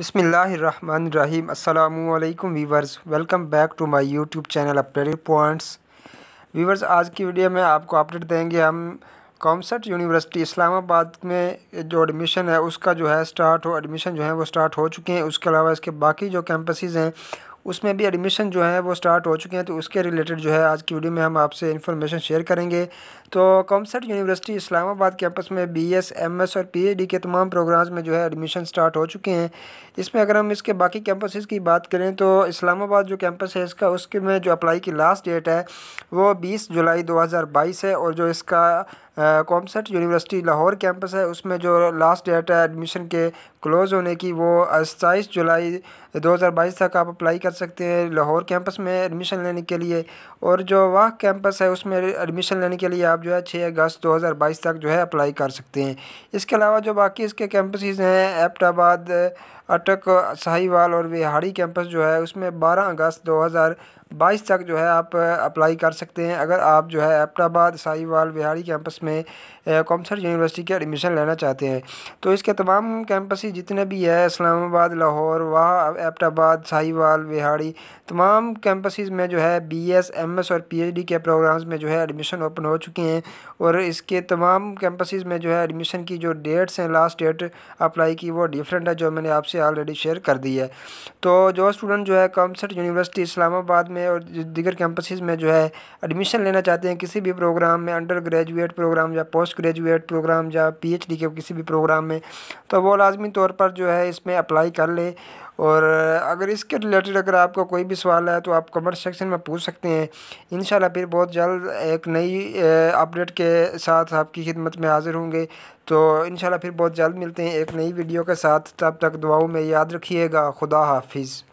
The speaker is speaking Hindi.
बिसमीम अल्लाम viewers welcome back to my YouTube channel update points viewers आज की वीडियो में आपको अपडेट देंगे हम कॉमसट यूनिवर्सिटी इस्लामाबाद में जो एडमिशन है उसका जो है स्टार्ट हो एडमिशन जो है वो स्टार्ट हो चुके हैं उसके अलावा इसके बाकी जो कैंपसेस हैं उसमें भी एडमिशन जो है वो स्टार्ट हो चुके हैं तो उसके रिलेटेड जो है आज की वीडियो में हम आपसे इन्फॉर्मेशन शेयर करेंगे तो कॉमसेट यूनिवर्सिटी इस्लामाबाद कैंपस में बी एस एम एस और पी एच डी के तमाम प्रोग्राम्स में जो है एडमिशन स्टार्ट हो चुके हैं इसमें अगर हम इसके बाकी कैंपसेस की बात करें तो इस्लामाबाद जो कैंपस है इसका उसके में जो अप्लाई की लास्ट डेट है वो बीस जुलाई दो हज़ार बाईस है और जो इसका कॉमसेट यूनिवर्सिटी लाहौर कैंपस है उसमें जो लास्ट डेट है एडमिशन के क्लोज़ होने की वो सत्ताईस जुलाई दो हज़ार बाईस तक आप अप्लाई कर कर सकते हैं लाहौर कैंपस में एडमिशन लेने के लिए और जो वाह कैंपस है उसमें एडमिशन लेने के लिए आप जो है छः अगस्त 2022 तक जो है अप्लाई कर सकते हैं इसके अलावा जो बाकी इसके कैंपसेस हैं एबटाबाद अटक साहीवाल और बिहाड़ी कैंपस जो है उसमें बारह अगस्त दो बाईस तक जो है आप अप्लाई कर सकते हैं अगर आप जो है एपटाबाद साहिवाल बिहारी कैंपस में कॉमसर यूनिवर्सिटी के एडमिशन लेना चाहते हैं तो इसके तमाम कैंपस जितने भी है इस्लामाबाद लाहौर वहाँ एपटाबाद साहिवाल बिहारी तमाम कैंपस में जो है बी एस एम एस और पी एच डी के प्रोग्राम्स में जो है एडमिशन ओपन हो चुके हैं और इसके तमाम कैंपस में जो है एडमिशन की जो डेट्स हैं लास्ट डेट अप्लाई की वो डिफरेंट है जो मैंने आपसे ऑलरेडी शेयर कर दी है तो जो स्टूडेंट जो है कॉमसर यूनिवर्सिटी इस्लामाबाद में में और दीगर कैंपसेस में जो है एडमिशन लेना चाहते हैं किसी भी प्रोग्राम में अंडर ग्रेजुएट प्रोग्राम या पोस्ट ग्रेजुएट प्रोग्राम या पीएचडी के किसी भी प्रोग्राम में तो वो लाजमी तौर पर जो है इसमें अप्लाई कर ले और अगर इसके रिलेटेड अगर आपका कोई भी सवाल है तो आप कमेंट सेक्शन में पूछ सकते हैं इन फिर बहुत जल्द एक नई अपडेट के साथ आपकी खिदमत में हाज़िर होंगे तो इन फिर बहुत जल्द मिलते हैं एक नई वीडियो के साथ तब तक दुआओं में याद रखिएगा खुदा हाफिज़